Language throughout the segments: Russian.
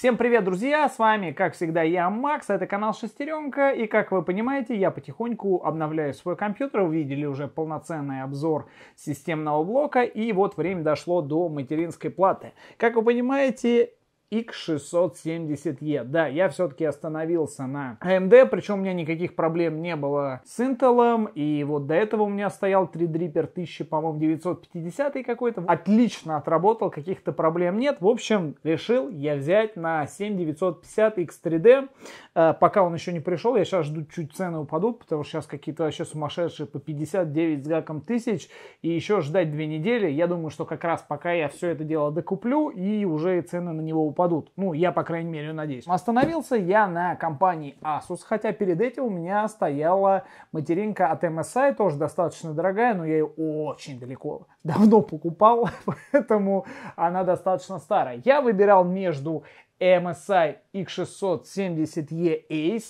Всем привет, друзья! С вами, как всегда, я, Макс, это канал Шестеренка, и, как вы понимаете, я потихоньку обновляю свой компьютер, вы видели уже полноценный обзор системного блока, и вот время дошло до материнской платы. Как вы понимаете, X670E. Да, я все-таки остановился на AMD, а причем у меня никаких проблем не было с Intel, и вот до этого у меня стоял 3Dripper 1000, по-моему, 950 какой-то. Отлично отработал, каких-то проблем нет. В общем, решил я взять на 7950 X3D, э, пока он еще не пришел, я сейчас жду, чуть цены упадут, потому что сейчас какие-то вообще сумасшедшие по 59 с гаком тысяч, и еще ждать две недели. Я думаю, что как раз пока я все это дело докуплю, и уже цены на него упадут упадут. Ну, я, по крайней мере, надеюсь. Остановился я на компании Asus, хотя перед этим у меня стояла материнка от MSI, тоже достаточно дорогая, но я ее очень далеко давно покупал, поэтому она достаточно старая. Я выбирал между MSI X670E Ace,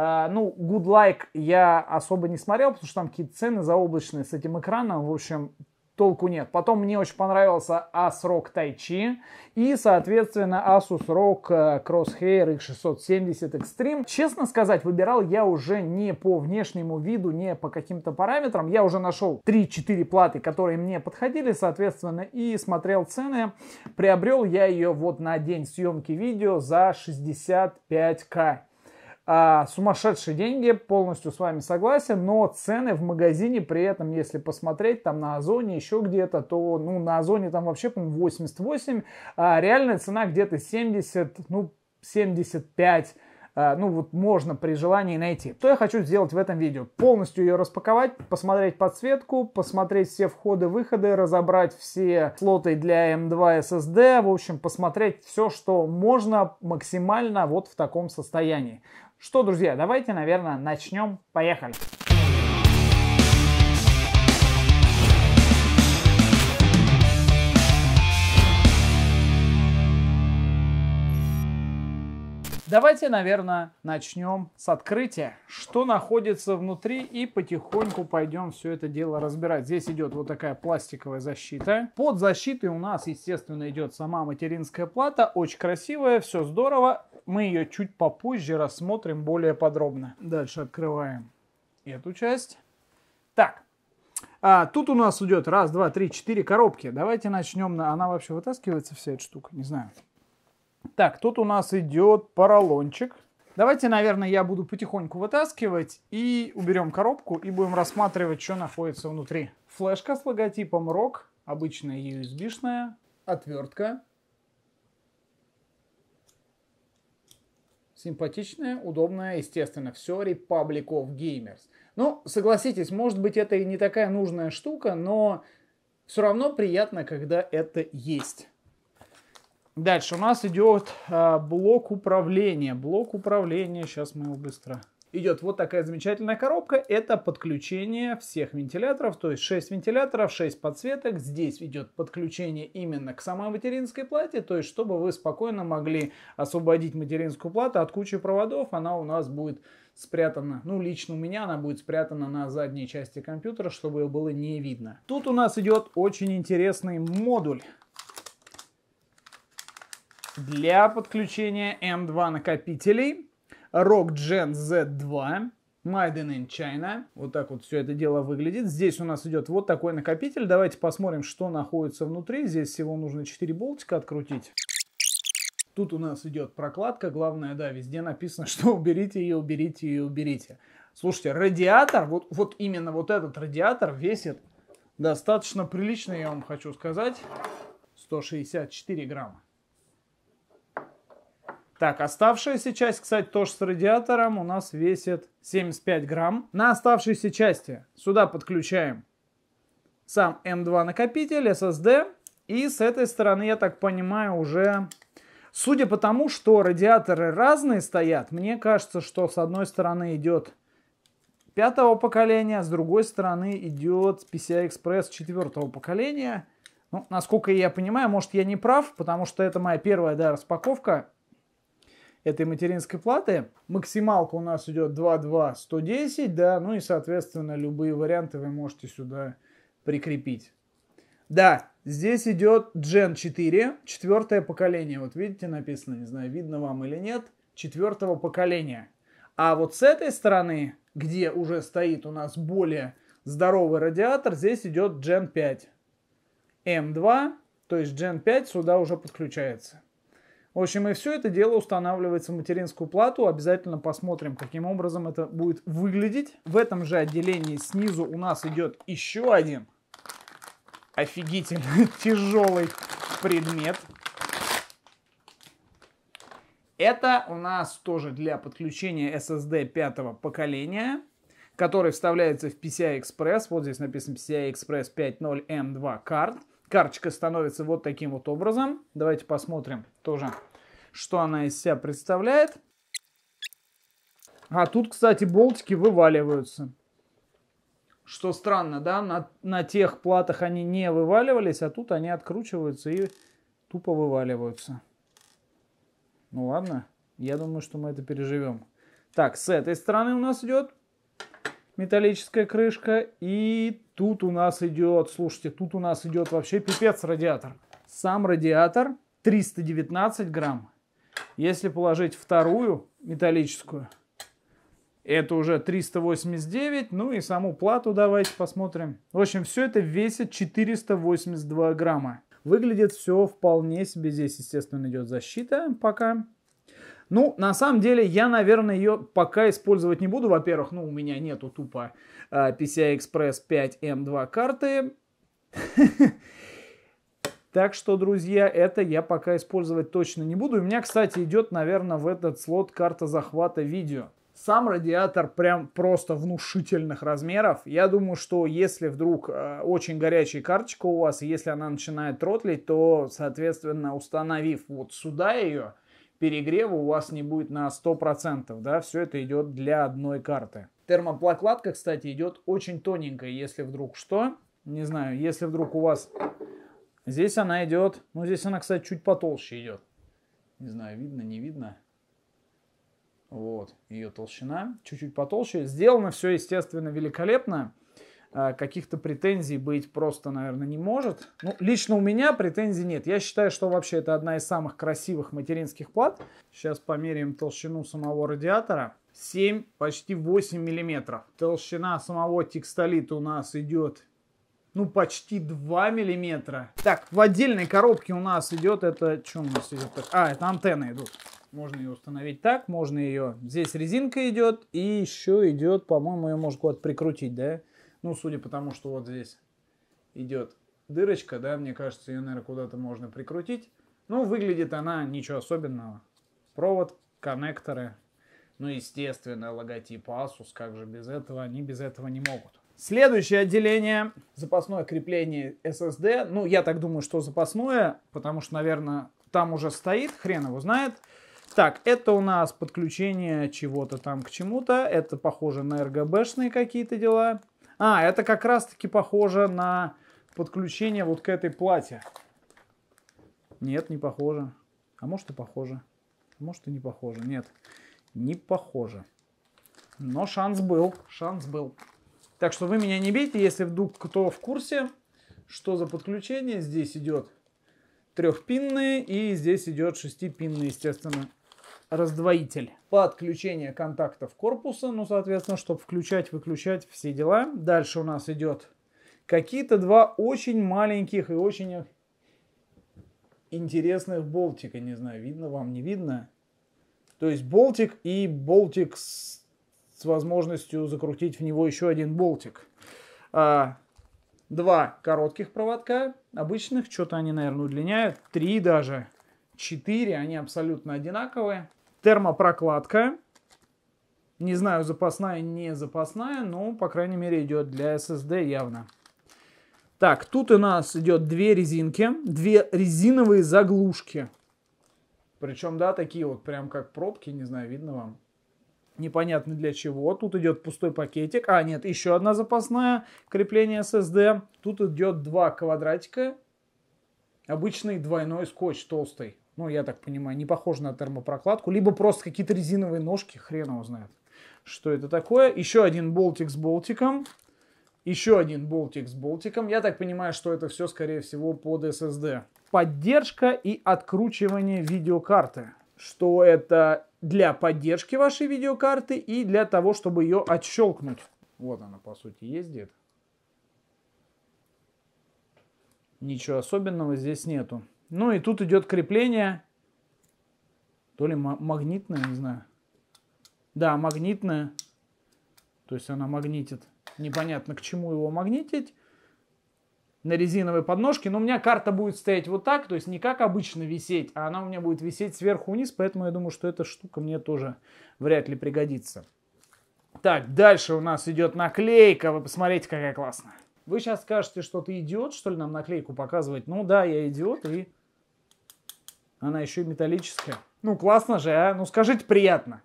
Uh, ну, Good Like я особо не смотрел, потому что там какие-то цены заоблачные с этим экраном. В общем, толку нет. Потом мне очень понравился ASRock Тайчи и, соответственно, Asus ROG э, Crosshair X670 Extreme. Честно сказать, выбирал я уже не по внешнему виду, не по каким-то параметрам. Я уже нашел 3-4 платы, которые мне подходили, соответственно, и смотрел цены. Приобрел я ее вот на день съемки видео за 65к а, сумасшедшие деньги, полностью с вами согласен, но цены в магазине при этом, если посмотреть там на Озоне, еще где-то, то ну на Озоне там вообще, по-моему, 88, а реальная цена где-то 70, ну 75 Э, ну вот можно при желании найти, Что я хочу сделать в этом видео. Полностью ее распаковать, посмотреть подсветку, посмотреть все входы-выходы, разобрать все слоты для M2 эм SSD, в общем, посмотреть все, что можно максимально вот в таком состоянии. Что, друзья, давайте, наверное, начнем. Поехали! Давайте, наверное, начнем с открытия, что находится внутри, и потихоньку пойдем все это дело разбирать. Здесь идет вот такая пластиковая защита. Под защитой у нас, естественно, идет сама материнская плата, очень красивая, все здорово. Мы ее чуть попозже рассмотрим более подробно. Дальше открываем эту часть. Так, а, тут у нас идет раз, два, три, четыре коробки. Давайте начнем. На... Она вообще вытаскивается, вся эта штука? Не знаю. Так, тут у нас идет поролончик. Давайте, наверное, я буду потихоньку вытаскивать и уберем коробку и будем рассматривать, что находится внутри. Флешка с логотипом ROG, обычная USB-шная, отвертка. Симпатичная, удобная, естественно, все Republic of Gamers. Ну, согласитесь, может быть, это и не такая нужная штука, но все равно приятно, когда это есть. Дальше у нас идет э, блок управления. Блок управления, сейчас мы его быстро... Идет вот такая замечательная коробка. Это подключение всех вентиляторов, то есть 6 вентиляторов, 6 подсветок. Здесь идет подключение именно к самой материнской плате, то есть чтобы вы спокойно могли освободить материнскую плату от кучи проводов. Она у нас будет спрятана, ну лично у меня она будет спрятана на задней части компьютера, чтобы ее было не видно. Тут у нас идет очень интересный модуль для подключения M2 накопителей, ROG Gen Z2, Made in China. Вот так вот все это дело выглядит. Здесь у нас идет вот такой накопитель. Давайте посмотрим, что находится внутри. Здесь всего нужно 4 болтика открутить. Тут у нас идет прокладка. Главное, да, везде написано, что уберите ее, уберите ее, уберите. Слушайте, радиатор, вот, вот именно вот этот радиатор весит достаточно прилично, я вам хочу сказать, 164 грамма. Так, оставшаяся часть, кстати, тоже с радиатором, у нас весит 75 грамм. На оставшейся части сюда подключаем сам М2 накопитель, SSD. И с этой стороны, я так понимаю, уже... Судя по тому, что радиаторы разные стоят, мне кажется, что с одной стороны идет пятого поколения, с другой стороны идет PCI-Express четвертого поколения. Ну, насколько я понимаю, может, я не прав, потому что это моя первая да, распаковка этой материнской платы. Максималка у нас идет 2.2 110, да, ну и, соответственно, любые варианты вы можете сюда прикрепить. Да, здесь идет Gen 4, четвертое поколение. Вот видите, написано, не знаю, видно вам или нет, четвертого поколения. А вот с этой стороны, где уже стоит у нас более здоровый радиатор, здесь идет Gen 5. M2, то есть Gen 5 сюда уже подключается. В общем, и все это дело устанавливается в материнскую плату. Обязательно посмотрим, каким образом это будет выглядеть. В этом же отделении снизу у нас идет еще один офигительный тяжелый предмет. Это у нас тоже для подключения SSD пятого поколения, который вставляется в PCI Express. Вот здесь написано PCI Express 5.0 M2 карт. Карточка становится вот таким вот образом. Давайте посмотрим тоже, что она из себя представляет. А тут, кстати, болтики вываливаются. Что странно, да? На, на тех платах они не вываливались, а тут они откручиваются и тупо вываливаются. Ну ладно, я думаю, что мы это переживем. Так, с этой стороны у нас идет металлическая крышка. И тут у нас идет, слушайте, тут у нас идет вообще пипец радиатор. Сам радиатор 319 грамм. Если положить вторую металлическую, это уже 389. Ну и саму плату давайте посмотрим. В общем, все это весит 482 грамма. Выглядит все вполне себе. Здесь, естественно, идет защита пока. Ну, на самом деле, я, наверное, ее пока использовать не буду. Во-первых, ну, у меня нету тупо э, а, PCI Express 5M2 карты. Так что, друзья, это я пока использовать точно не буду. У меня, кстати, идет, наверное, в этот слот карта захвата видео. Сам радиатор прям просто внушительных размеров. Я думаю, что если вдруг а, очень горячая карточка у вас, если она начинает тротлить, то, соответственно, установив вот сюда ее, перегрева у вас не будет на 100%, да, все это идет для одной карты. Термоплакладка, кстати, идет очень тоненькая, если вдруг что, не знаю, если вдруг у вас... Здесь она идет, ну здесь она, кстати, чуть потолще идет. Не знаю, видно, не видно. Вот, ее толщина чуть-чуть потолще. Сделано все, естественно, великолепно. Э, каких-то претензий быть просто, наверное, не может. Ну, лично у меня претензий нет. Я считаю, что вообще это одна из самых красивых материнских плат. Сейчас померяем толщину самого радиатора. 7, почти 8 миллиметров. Толщина самого текстолита у нас идет ну, почти 2 миллиметра. Так, в отдельной коробке у нас идет это... Что у нас идет? А, это антенны идут. Можно ее установить так, можно ее... Здесь резинка идет, и еще идет, по-моему, ее можно куда-то прикрутить, да? Ну, судя по тому, что вот здесь идет дырочка, да, мне кажется, ее, наверное, куда-то можно прикрутить. Ну, выглядит она ничего особенного. Провод, коннекторы, ну, естественно, логотип Asus, как же без этого, они без этого не могут. Следующее отделение, запасное крепление SSD. Ну, я так думаю, что запасное, потому что, наверное, там уже стоит, хрен его знает. Так, это у нас подключение чего-то там к чему-то. Это похоже на RGB-шные какие-то дела. А, это как раз-таки похоже на подключение вот к этой плате. Нет, не похоже. А может и похоже. А может и не похоже. Нет, не похоже. Но шанс был, шанс был. Так что вы меня не бейте, если вдруг кто в курсе, что за подключение. Здесь идет трехпинные и здесь идет шестипинные, естественно раздвоитель. Подключение контактов корпуса, ну, соответственно, чтобы включать, выключать все дела. Дальше у нас идет какие-то два очень маленьких и очень интересных болтика. Не знаю, видно вам, не видно. То есть болтик и болтик с, с возможностью закрутить в него еще один болтик. А, два коротких проводка, обычных, что-то они, наверное, удлиняют. Три даже, четыре, они абсолютно одинаковые термопрокладка. Не знаю, запасная, не запасная, но, по крайней мере, идет для SSD явно. Так, тут у нас идет две резинки, две резиновые заглушки. Причем, да, такие вот прям как пробки, не знаю, видно вам. Непонятно для чего. Тут идет пустой пакетик. А, нет, еще одна запасная крепление SSD. Тут идет два квадратика. Обычный двойной скотч толстый ну, я так понимаю, не похоже на термопрокладку, либо просто какие-то резиновые ножки, хрен его знает, что это такое. Еще один болтик с болтиком, еще один болтик с болтиком. Я так понимаю, что это все, скорее всего, под SSD. Поддержка и откручивание видеокарты. Что это для поддержки вашей видеокарты и для того, чтобы ее отщелкнуть. Вот она, по сути, ездит. Ничего особенного здесь нету. Ну и тут идет крепление. То ли магнитное, не знаю. Да, магнитное, То есть она магнитит. Непонятно, к чему его магнитить. На резиновой подножке. Но у меня карта будет стоять вот так. То есть не как обычно висеть, а она у меня будет висеть сверху вниз. Поэтому я думаю, что эта штука мне тоже вряд ли пригодится. Так, дальше у нас идет наклейка. Вы посмотрите, какая классная. Вы сейчас скажете, что ты идиот, что ли, нам наклейку показывать? Ну да, я идиот и она еще и металлическая. Ну, классно же, а? Ну, скажите, приятно.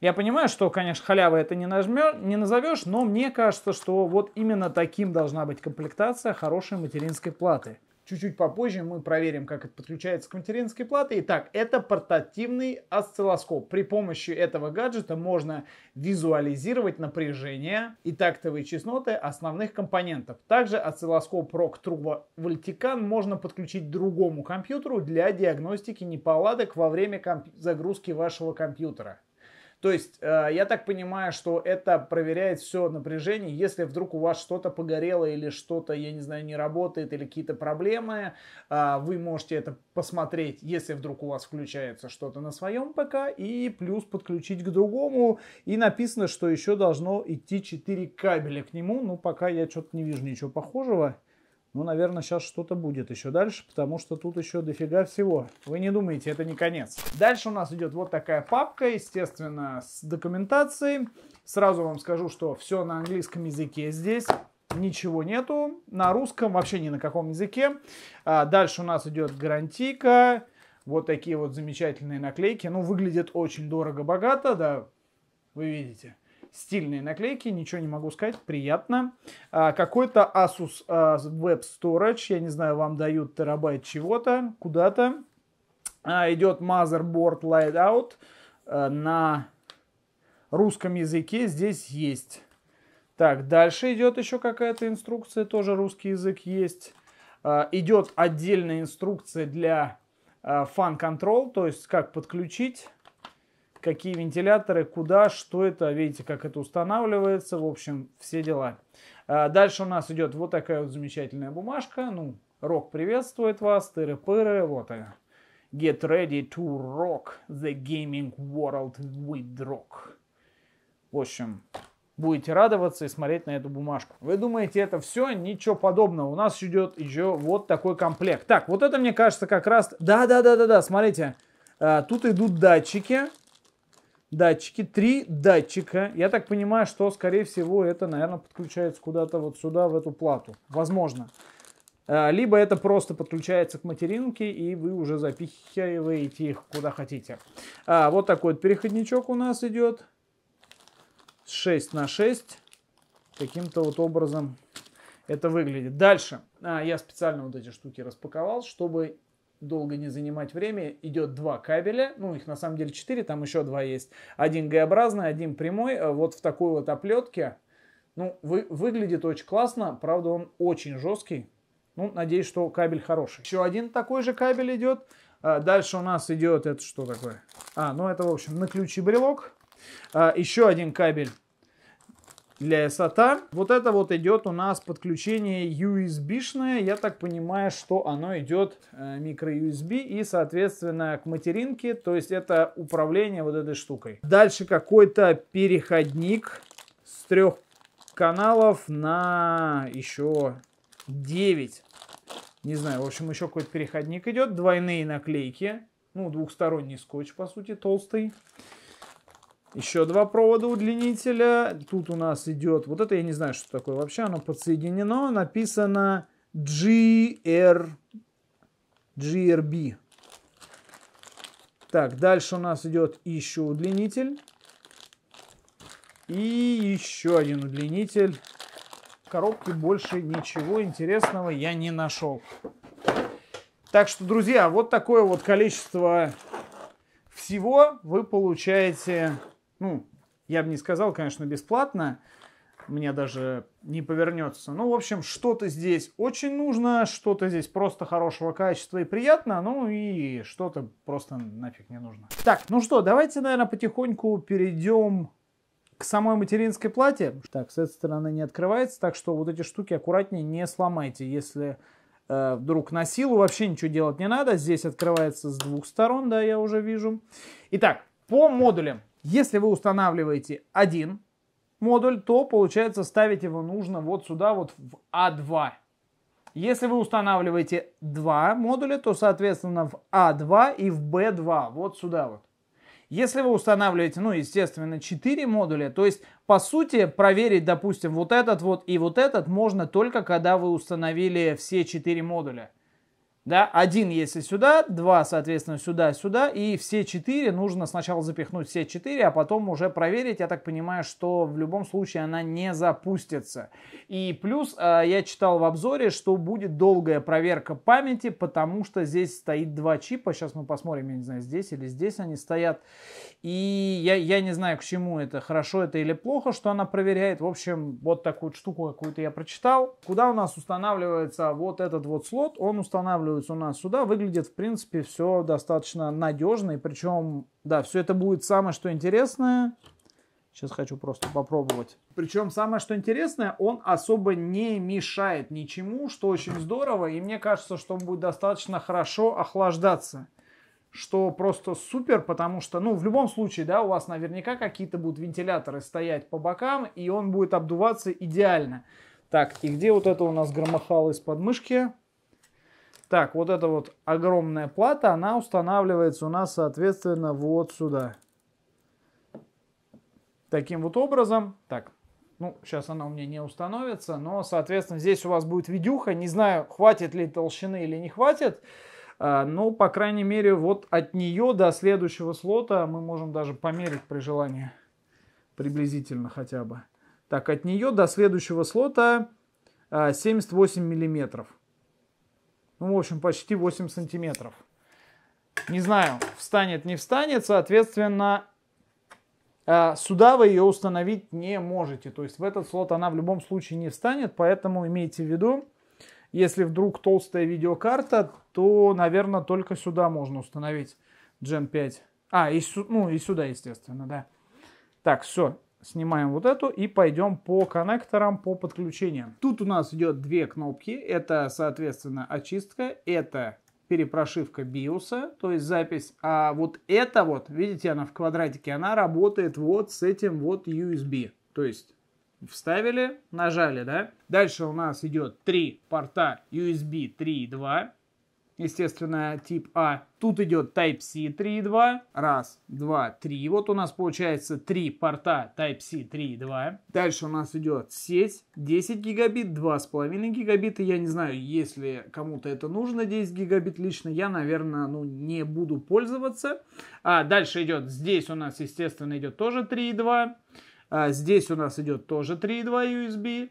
Я понимаю, что, конечно, халява это не, нажмешь, не назовешь, но мне кажется, что вот именно таким должна быть комплектация хорошей материнской платы. Чуть-чуть попозже мы проверим, как это подключается к материнской плате. Итак, это портативный осциллоскоп. При помощи этого гаджета можно визуализировать напряжение и тактовые частоты основных компонентов. Также осциллоскоп ROG Truva Valtican можно подключить к другому компьютеру для диагностики неполадок во время комп- загрузки вашего компьютера. То есть, э, я так понимаю, что это проверяет все напряжение. Если вдруг у вас что-то погорело или что-то, я не знаю, не работает или какие-то проблемы, э, вы можете это посмотреть, если вдруг у вас включается что-то на своем ПК и плюс подключить к другому. И написано, что еще должно идти 4 кабеля к нему. Ну, пока я что-то не вижу ничего похожего. Ну, наверное, сейчас что-то будет еще дальше, потому что тут еще дофига всего. Вы не думаете, это не конец. Дальше у нас идет вот такая папка, естественно, с документацией. Сразу вам скажу, что все на английском языке здесь ничего нету. На русском вообще ни на каком языке. А дальше у нас идет гарантийка. Вот такие вот замечательные наклейки. Ну, выглядит очень дорого-богато, да, вы видите. Стильные наклейки, ничего не могу сказать, приятно. А, какой-то Asus а, Web Storage, я не знаю, вам дают терабайт чего-то, куда-то. А, идет Motherboard Light Out а, на русском языке, здесь есть. Так, дальше идет еще какая-то инструкция, тоже русский язык есть. А, идет отдельная инструкция для а, Fan Control, то есть как подключить какие вентиляторы, куда, что это, видите, как это устанавливается, в общем, все дела. А, дальше у нас идет вот такая вот замечательная бумажка, ну, рок приветствует вас, тыры-пыры, вот она. Get ready to rock the gaming world with rock. В общем, будете радоваться и смотреть на эту бумажку. Вы думаете, это все? Ничего подобного. У нас идет еще вот такой комплект. Так, вот это, мне кажется, как раз... Да-да-да-да-да, смотрите. А, тут идут датчики датчики, три датчика. Я так понимаю, что, скорее всего, это, наверное, подключается куда-то вот сюда, в эту плату. Возможно. А, либо это просто подключается к материнке, и вы уже запихиваете их куда хотите. А, вот такой вот переходничок у нас идет. 6 на 6. Каким-то вот образом это выглядит. Дальше. А, я специально вот эти штуки распаковал, чтобы долго не занимать время, идет два кабеля, ну их на самом деле четыре, там еще два есть. Один Г-образный, один прямой, э, вот в такой вот оплетке. Ну, вы, выглядит очень классно, правда он очень жесткий. Ну, надеюсь, что кабель хороший. Еще один такой же кабель идет. А, дальше у нас идет, это что такое? А, ну это, в общем, на ключи брелок. А, еще один кабель для SATA. Вот это вот идет у нас подключение USB-шное. Я так понимаю, что оно идет э, микро-USB и, соответственно, к материнке. То есть это управление вот этой штукой. Дальше какой-то переходник с трех каналов на еще 9. Не знаю, в общем, еще какой-то переходник идет. Двойные наклейки. Ну, двухсторонний скотч, по сути, толстый. Еще два провода удлинителя. Тут у нас идет... Вот это я не знаю, что такое вообще. Оно подсоединено. Написано GR... GRB. Так, дальше у нас идет еще удлинитель. И еще один удлинитель. В коробке больше ничего интересного я не нашел. Так что, друзья, вот такое вот количество всего вы получаете ну, я бы не сказал, конечно, бесплатно. Мне даже не повернется. Ну, в общем, что-то здесь очень нужно, что-то здесь просто хорошего качества и приятно, ну и что-то просто нафиг не нужно. Так, ну что, давайте, наверное, потихоньку перейдем к самой материнской плате. Так, с этой стороны не открывается, так что вот эти штуки аккуратнее не сломайте. Если э, вдруг на силу, вообще ничего делать не надо. Здесь открывается с двух сторон, да, я уже вижу. Итак, по модулям. Если вы устанавливаете один модуль, то, получается, ставить его нужно вот сюда, вот в А2. Если вы устанавливаете два модуля, то, соответственно, в А2 и в Б 2 вот сюда вот. Если вы устанавливаете, ну, естественно, 4 модуля, то есть, по сути, проверить, допустим, вот этот вот и вот этот можно только, когда вы установили все 4 модуля. Да, один если сюда, два, соответственно, сюда, сюда, и все четыре нужно сначала запихнуть все четыре, а потом уже проверить. Я так понимаю, что в любом случае она не запустится. И плюс а, я читал в обзоре, что будет долгая проверка памяти, потому что здесь стоит два чипа. Сейчас мы посмотрим, я не знаю, здесь или здесь они стоят. И я, я не знаю, к чему это, хорошо это или плохо, что она проверяет. В общем, вот такую штуку какую-то я прочитал. Куда у нас устанавливается вот этот вот слот? Он устанавливается планируется у нас сюда, выглядит, в принципе, все достаточно надежно. И причем, да, все это будет самое, что интересное. Сейчас хочу просто попробовать. Причем самое, что интересное, он особо не мешает ничему, что очень здорово. И мне кажется, что он будет достаточно хорошо охлаждаться. Что просто супер, потому что, ну, в любом случае, да, у вас наверняка какие-то будут вентиляторы стоять по бокам, и он будет обдуваться идеально. Так, и где вот это у нас громыхало из подмышки? Так, вот эта вот огромная плата, она устанавливается у нас, соответственно, вот сюда. Таким вот образом. Так, ну, сейчас она у меня не установится, но, соответственно, здесь у вас будет видюха. Не знаю, хватит ли толщины или не хватит. А, но, по крайней мере, вот от нее до следующего слота мы можем даже померить при желании. Приблизительно хотя бы. Так, от нее до следующего слота 78 а, миллиметров ну, в общем, почти 8 сантиметров. Не знаю, встанет, не встанет, соответственно, э, сюда вы ее установить не можете. То есть в этот слот она в любом случае не встанет, поэтому имейте в виду, если вдруг толстая видеокарта, то, наверное, только сюда можно установить Gen 5. А, и, ну, и сюда, естественно, да. Так, все, Снимаем вот эту и пойдем по коннекторам, по подключениям. Тут у нас идет две кнопки. Это, соответственно, очистка. Это перепрошивка биоса, то есть запись. А вот это вот, видите, она в квадратике, она работает вот с этим вот USB. То есть вставили, нажали, да? Дальше у нас идет три порта USB 3.2 естественно, тип А. Тут идет Type-C 3.2. Раз, два, три. Вот у нас получается три порта Type-C 3.2. Дальше у нас идет сеть 10 гигабит, 2,5 гигабита. Я не знаю, если кому-то это нужно, 10 гигабит лично, я, наверное, ну, не буду пользоваться. А дальше идет, здесь у нас, естественно, идет тоже 3.2. А здесь у нас идет тоже 3.2 USB.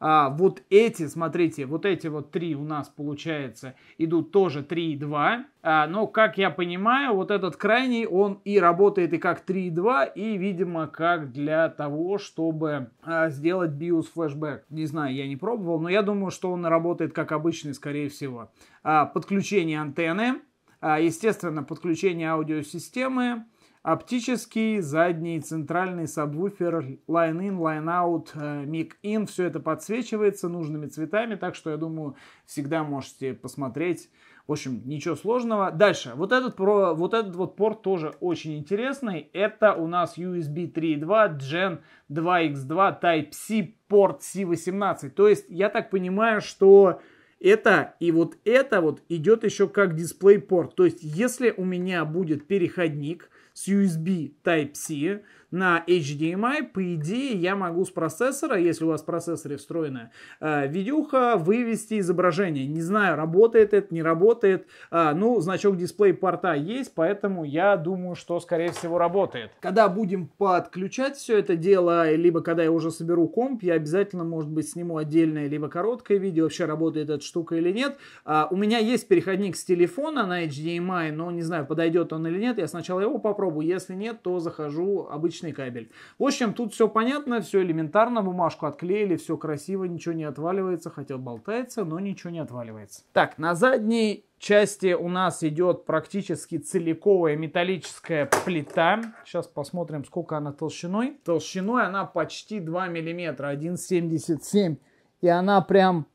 А, вот эти, смотрите, вот эти вот три у нас, получается, идут тоже 3,2. А, но, как я понимаю, вот этот крайний, он и работает и как 3,2, и, видимо, как для того, чтобы а, сделать BIOS флешбэк. Не знаю, я не пробовал, но я думаю, что он работает как обычный, скорее всего. А, подключение антенны, а, естественно, подключение аудиосистемы, Оптический, задний, центральный сабвуфер, line-in, line-out, mic-in. Э, Все это подсвечивается нужными цветами, так что, я думаю, всегда можете посмотреть. В общем, ничего сложного. Дальше. Вот этот, про, вот этот вот порт тоже очень интересный. Это у нас USB 3.2 Gen 2X2 Type-C порт C18. То есть, я так понимаю, что это и вот это вот идет еще как дисплей порт. То есть, если у меня будет переходник, USB Type-C на HDMI, по идее, я могу с процессора, если у вас в процессоре встроенная э, видюха, вывести изображение. Не знаю, работает это, не работает. Э, ну, значок дисплей порта есть, поэтому я думаю, что, скорее всего, работает. Когда будем подключать все это дело, либо когда я уже соберу комп, я обязательно, может быть, сниму отдельное либо короткое видео, вообще работает эта штука или нет. Э, у меня есть переходник с телефона на HDMI, но не знаю, подойдет он или нет. Я сначала его попробую, если нет, то захожу обычно обычный кабель. В общем, тут все понятно, все элементарно, бумажку отклеили, все красиво, ничего не отваливается, хотя болтается, но ничего не отваливается. Так, на задней части у нас идет практически целиковая металлическая плита. Сейчас посмотрим, сколько она толщиной. Толщиной она почти 2 миллиметра, 1,77. И она прям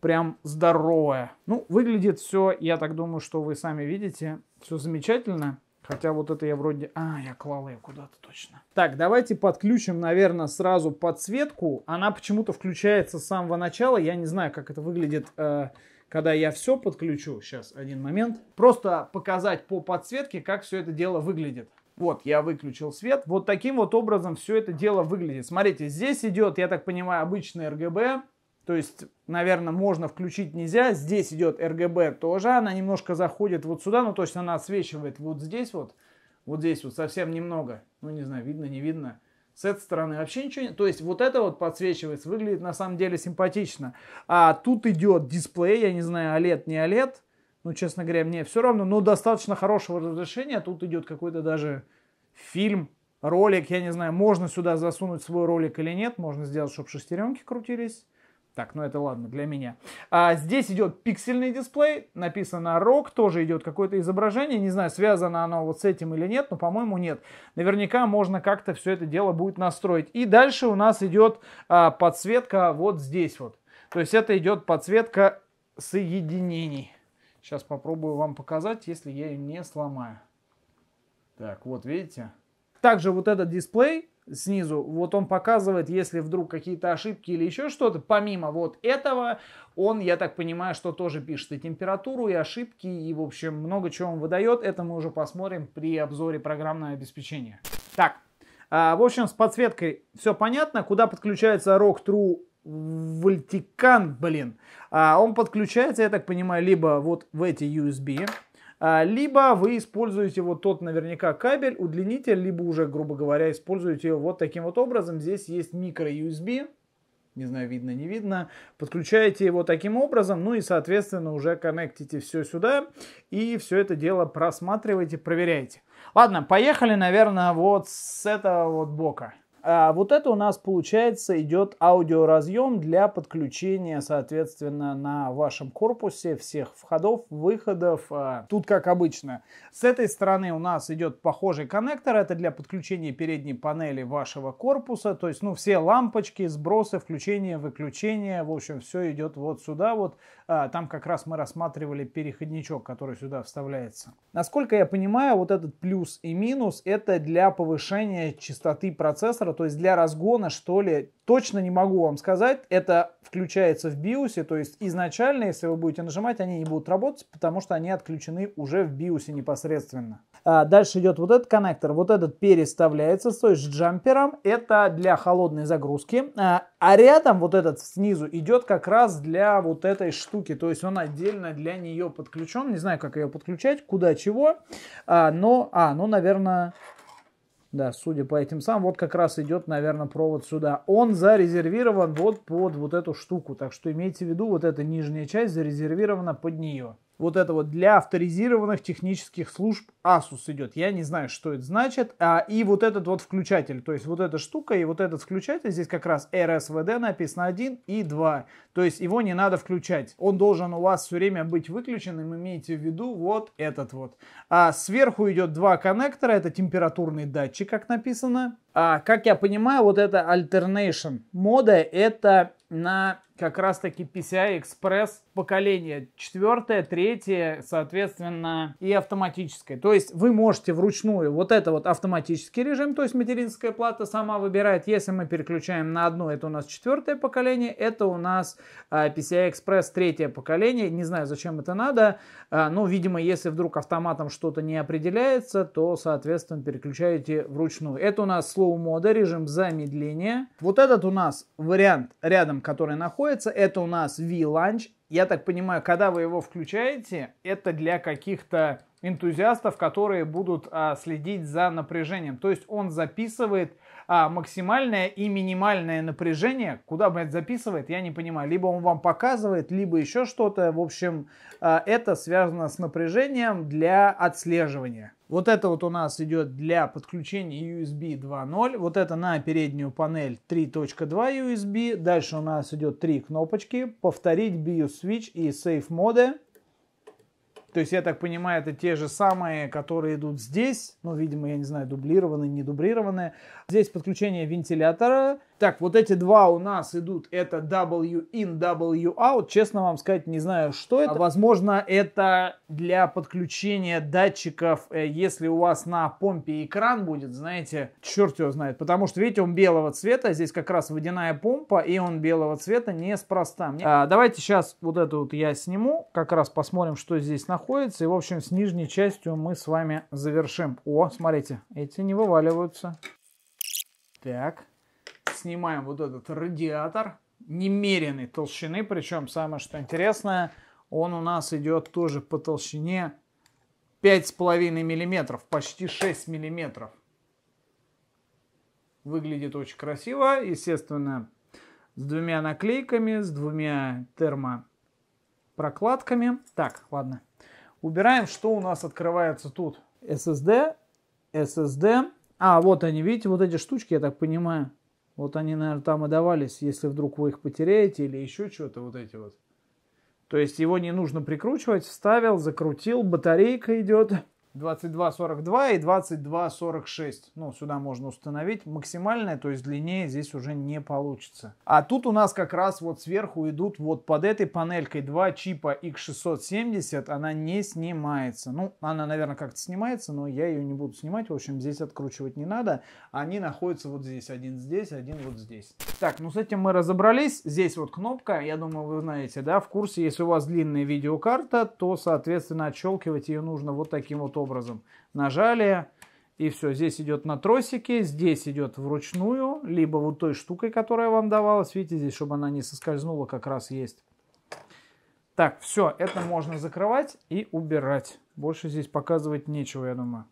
прям здоровая. Ну, выглядит все, я так думаю, что вы сами видите, все замечательно. Хотя вот это я вроде... А, я клал ее куда-то точно. Так, давайте подключим, наверное, сразу подсветку. Она почему-то включается с самого начала. Я не знаю, как это выглядит, э, когда я все подключу. Сейчас, один момент. Просто показать по подсветке, как все это дело выглядит. Вот, я выключил свет. Вот таким вот образом все это дело выглядит. Смотрите, здесь идет, я так понимаю, обычный RGB. То есть, наверное, можно включить нельзя. Здесь идет RGB тоже. Она немножко заходит вот сюда, но ну, точно она освечивает вот здесь вот. Вот здесь вот совсем немного. Ну, не знаю, видно, не видно. С этой стороны вообще ничего не... То есть вот это вот подсвечивается, выглядит на самом деле симпатично. А тут идет дисплей, я не знаю, OLED, не OLED. Ну, честно говоря, мне все равно. Но достаточно хорошего разрешения. Тут идет какой-то даже фильм, ролик. Я не знаю, можно сюда засунуть свой ролик или нет. Можно сделать, чтобы шестеренки крутились. Так, ну это ладно, для меня. А здесь идет пиксельный дисплей, написано ROG, тоже идет какое-то изображение. Не знаю, связано оно вот с этим или нет, но, по-моему, нет. Наверняка можно как-то все это дело будет настроить. И дальше у нас идет а, подсветка вот здесь вот. То есть это идет подсветка соединений. Сейчас попробую вам показать, если я ее не сломаю. Так, вот видите. Также вот этот дисплей снизу, вот он показывает, если вдруг какие-то ошибки или еще что-то, помимо вот этого, он, я так понимаю, что тоже пишет и температуру, и ошибки, и, в общем, много чего он выдает. Это мы уже посмотрим при обзоре программного обеспечения. Так, а, в общем, с подсветкой все понятно. Куда подключается Rock True Вальтикан, блин. А, он подключается, я так понимаю, либо вот в эти USB, а, либо вы используете вот тот наверняка кабель, удлинитель, либо уже, грубо говоря, используете его вот таким вот образом. Здесь есть микро USB, не знаю, видно, не видно. Подключаете его таким образом, ну и, соответственно, уже коннектите все сюда. И все это дело просматриваете, проверяете. Ладно, поехали, наверное, вот с этого вот бока. А вот это у нас получается идет аудиоразъем для подключения, соответственно, на вашем корпусе всех входов, выходов. А, тут как обычно. С этой стороны у нас идет похожий коннектор. Это для подключения передней панели вашего корпуса. То есть, ну, все лампочки, сбросы, включение, выключение. В общем, все идет вот сюда. Вот а, там как раз мы рассматривали переходничок, который сюда вставляется. Насколько я понимаю, вот этот плюс и минус это для повышения частоты процессора процессора, то есть для разгона, что ли, точно не могу вам сказать. Это включается в биосе, то есть изначально, если вы будете нажимать, они не будут работать, потому что они отключены уже в биосе непосредственно. А дальше идет вот этот коннектор, вот этот переставляется, то есть с джампером, это для холодной загрузки. А, а рядом вот этот снизу идет как раз для вот этой штуки, то есть он отдельно для нее подключен. Не знаю, как ее подключать, куда, чего, а, но, а, ну, наверное, да, судя по этим сам, вот как раз идет, наверное, провод сюда. Он зарезервирован вот под вот эту штуку. Так что имейте в виду, вот эта нижняя часть зарезервирована под нее вот это вот для авторизированных технических служб Asus идет. Я не знаю, что это значит. А, и вот этот вот включатель, то есть вот эта штука и вот этот включатель, здесь как раз RSVD написано 1 и 2. То есть его не надо включать. Он должен у вас все время быть выключенным, имейте в виду вот этот вот. А сверху идет два коннектора, это температурный датчик, как написано. А, как я понимаю, вот это alternation мода, это на как раз-таки PCI Express поколение четвертое, третье, соответственно, и автоматическое. То есть вы можете вручную вот это вот автоматический режим, то есть материнская плата сама выбирает. Если мы переключаем на одно, это у нас четвертое поколение, это у нас а, PCI Express третье поколение. Не знаю, зачем это надо, а, но, видимо, если вдруг автоматом что-то не определяется, то, соответственно, переключаете вручную. Это у нас slow мода, режим замедления. Вот этот у нас вариант рядом, который находится находится. Это у нас V-Launch. Я так понимаю, когда вы его включаете, это для каких-то энтузиастов, которые будут а, следить за напряжением. То есть он записывает а, максимальное и минимальное напряжение. Куда, блядь, записывает, я не понимаю. Либо он вам показывает, либо еще что-то. В общем, а, это связано с напряжением для отслеживания. Вот это вот у нас идет для подключения USB 2.0. Вот это на переднюю панель 3.2 USB. Дальше у нас идет три кнопочки. Повторить BIOS Switch и Safe Mode. То есть, я так понимаю, это те же самые, которые идут здесь, ну, видимо, я не знаю, дублированные, не дублированные, Здесь подключение вентилятора. Так, вот эти два у нас идут. Это W in, W out. Честно вам сказать, не знаю, что а это. Возможно, это для подключения датчиков, э, если у вас на помпе экран будет, знаете, черт его знает. Потому что, видите, он белого цвета. Здесь как раз водяная помпа, и он белого цвета неспроста. Мне... А, давайте сейчас вот эту вот я сниму. Как раз посмотрим, что здесь находится. И, в общем, с нижней частью мы с вами завершим. О, смотрите, эти не вываливаются. Так, снимаем вот этот радиатор немеренной толщины, причем самое что интересное, он у нас идет тоже по толщине 5,5 миллиметров, почти 6 миллиметров. Выглядит очень красиво, естественно, с двумя наклейками, с двумя термопрокладками. Так, ладно. Убираем, что у нас открывается тут. SSD, SSD, а, вот они, видите, вот эти штучки, я так понимаю. Вот они, наверное, там и давались, если вдруг вы их потеряете или еще что-то, вот эти вот. То есть его не нужно прикручивать, вставил, закрутил, батарейка идет. 22.42 и 22.46. Ну, сюда можно установить максимальное, то есть длиннее здесь уже не получится. А тут у нас как раз вот сверху идут вот под этой панелькой два чипа X670. Она не снимается. Ну, она, наверное, как-то снимается, но я ее не буду снимать. В общем, здесь откручивать не надо. Они находятся вот здесь. Один здесь, один вот здесь. Так, ну с этим мы разобрались. Здесь вот кнопка. Я думаю, вы знаете, да, в курсе. Если у вас длинная видеокарта, то, соответственно, отщелкивать ее нужно вот таким вот образом образом. Нажали, и все, здесь идет на тросике, здесь идет вручную, либо вот той штукой, которая вам давалась. Видите, здесь, чтобы она не соскользнула, как раз есть. Так, все, это можно закрывать и убирать. Больше здесь показывать нечего, я думаю.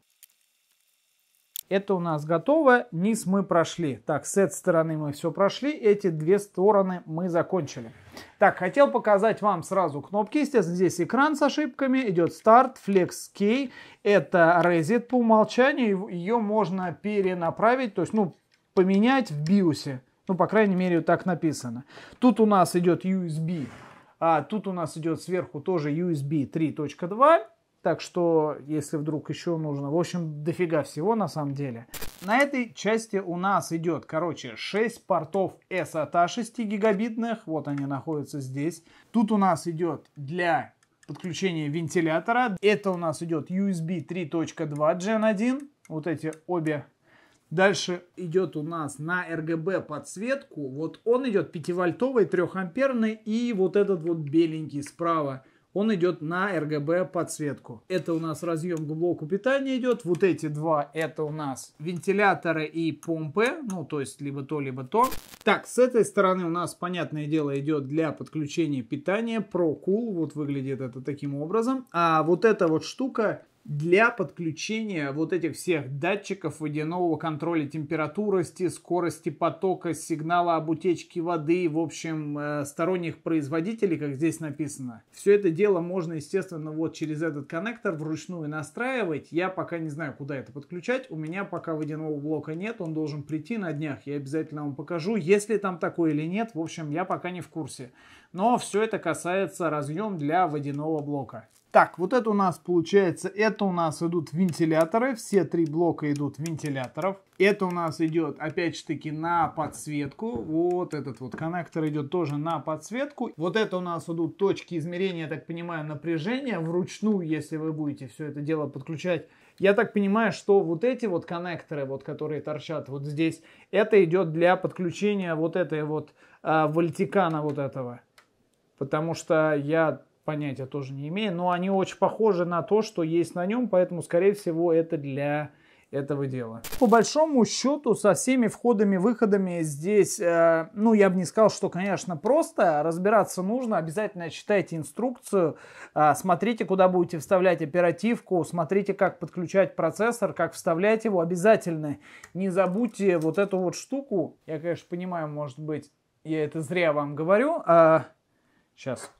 Это у нас готово. Низ мы прошли. Так, с этой стороны мы все прошли. Эти две стороны мы закончили. Так, хотел показать вам сразу кнопки. Естественно, здесь экран с ошибками. Идет старт, Flex Key. Это Reset по умолчанию. Ее можно перенаправить, то есть, ну, поменять в биосе. Ну, по крайней мере, так написано. Тут у нас идет USB. А тут у нас идет сверху тоже USB 3.2. Так что, если вдруг еще нужно, в общем, дофига всего на самом деле. На этой части у нас идет, короче, 6 портов SATA 6 гигабитных. Вот они находятся здесь. Тут у нас идет для подключения вентилятора. Это у нас идет USB 3.2 Gen 1. Вот эти обе Дальше идет у нас на RGB подсветку. Вот он идет 5-вольтовый, 3-амперный и вот этот вот беленький справа он идет на RGB подсветку. Это у нас разъем глубокого питания идет. Вот эти два, это у нас вентиляторы и помпы. Ну, то есть, либо то, либо то. Так, с этой стороны у нас, понятное дело, идет для подключения питания. ProCool. Вот выглядит это таким образом. А вот эта вот штука для подключения вот этих всех датчиков водяного контроля температуры, скорости потока, сигнала об утечке воды, в общем, э, сторонних производителей, как здесь написано. Все это дело можно, естественно, вот через этот коннектор вручную настраивать. Я пока не знаю, куда это подключать. У меня пока водяного блока нет, он должен прийти на днях. Я обязательно вам покажу, если там такой или нет. В общем, я пока не в курсе. Но все это касается разъем для водяного блока. Так, вот это у нас получается, это у нас идут вентиляторы, все три блока идут вентиляторов. Это у нас идет, опять же таки, на подсветку. Вот этот вот коннектор идет тоже на подсветку. Вот это у нас идут точки измерения, я так понимаю, напряжения вручную, если вы будете все это дело подключать. Я так понимаю, что вот эти вот коннекторы, вот которые торчат вот здесь, это идет для подключения вот этой вот э, вольтикана вот этого. Потому что я понятия тоже не имею, но они очень похожи на то, что есть на нем, поэтому, скорее всего, это для этого дела. По большому счету, со всеми входами-выходами здесь, э, ну, я бы не сказал, что, конечно, просто. Разбираться нужно, обязательно читайте инструкцию, э, смотрите, куда будете вставлять оперативку, смотрите, как подключать процессор, как вставлять его. Обязательно не забудьте вот эту вот штуку. Я, конечно, понимаю, может быть, я это зря вам говорю. а сейчас,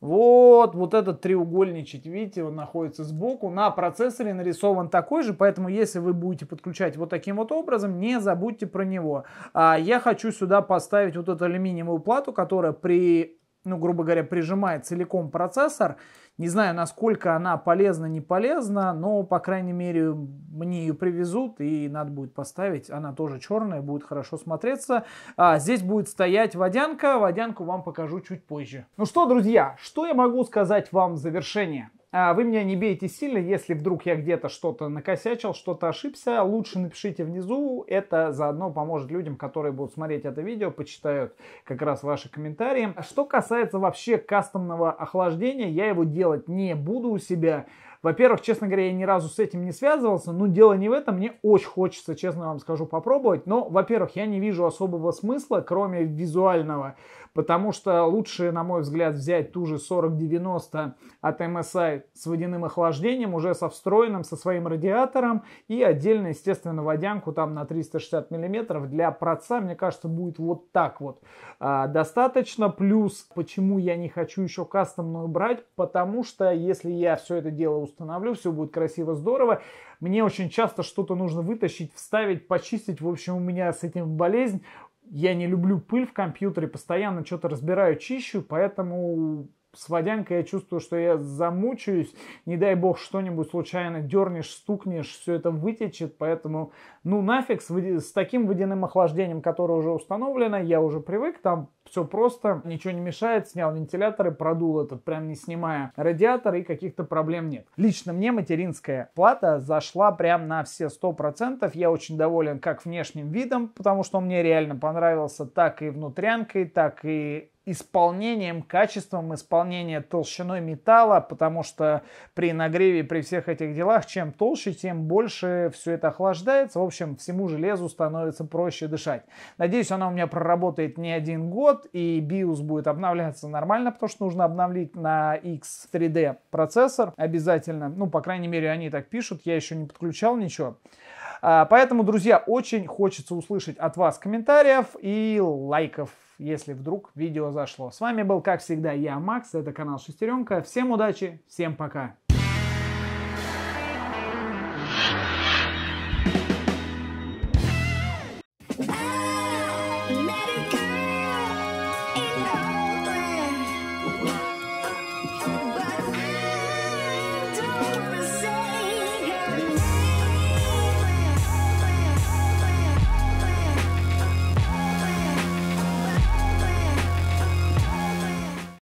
вот, вот этот треугольничек, видите, он находится сбоку. На процессоре нарисован такой же, поэтому если вы будете подключать вот таким вот образом, не забудьте про него. А я хочу сюда поставить вот эту алюминиевую плату, которая при ну, грубо говоря, прижимает целиком процессор. Не знаю, насколько она полезна, не полезна, но, по крайней мере, мне ее привезут и надо будет поставить. Она тоже черная, будет хорошо смотреться. А, здесь будет стоять водянка. Водянку вам покажу чуть позже. Ну что, друзья, что я могу сказать вам в завершение? А вы меня не бейте сильно, если вдруг я где-то что-то накосячил, что-то ошибся, лучше напишите внизу. Это заодно поможет людям, которые будут смотреть это видео, почитают как раз ваши комментарии. Что касается вообще кастомного охлаждения, я его делать не буду у себя. Во-первых, честно говоря, я ни разу с этим не связывался, но дело не в этом, мне очень хочется, честно вам скажу, попробовать. Но, во-первых, я не вижу особого смысла, кроме визуального, Потому что лучше, на мой взгляд, взять ту же 4090 от MSI с водяным охлаждением, уже со встроенным, со своим радиатором и отдельно, естественно, водянку там на 360 мм для проца, мне кажется, будет вот так вот а, достаточно. Плюс, почему я не хочу еще кастомную брать, потому что если я все это дело установлю, все будет красиво, здорово, мне очень часто что-то нужно вытащить, вставить, почистить. В общем, у меня с этим болезнь я не люблю пыль в компьютере, постоянно что-то разбираю, чищу, поэтому с водянкой я чувствую, что я замучаюсь, не дай бог что-нибудь случайно дернешь, стукнешь, все это вытечет, поэтому ну нафиг с, с таким водяным охлаждением, которое уже установлено, я уже привык, там все просто, ничего не мешает, снял вентиляторы, продул этот, прям не снимая радиатор, и каких-то проблем нет. Лично мне материнская плата зашла прям на все 100%. Я очень доволен как внешним видом, потому что он мне реально понравился, так и внутрянкой, так и исполнением, качеством исполнения, толщиной металла, потому что при нагреве, при всех этих делах, чем толще, тем больше все это охлаждается. В общем, всему железу становится проще дышать. Надеюсь, она у меня проработает не один год, идет, и BIOS будет обновляться нормально, потому что нужно обновить на X3D процессор обязательно. Ну, по крайней мере, они так пишут, я еще не подключал ничего. А, поэтому, друзья, очень хочется услышать от вас комментариев и лайков, если вдруг видео зашло. С вами был, как всегда, я, Макс, это канал Шестеренка. Всем удачи, всем пока!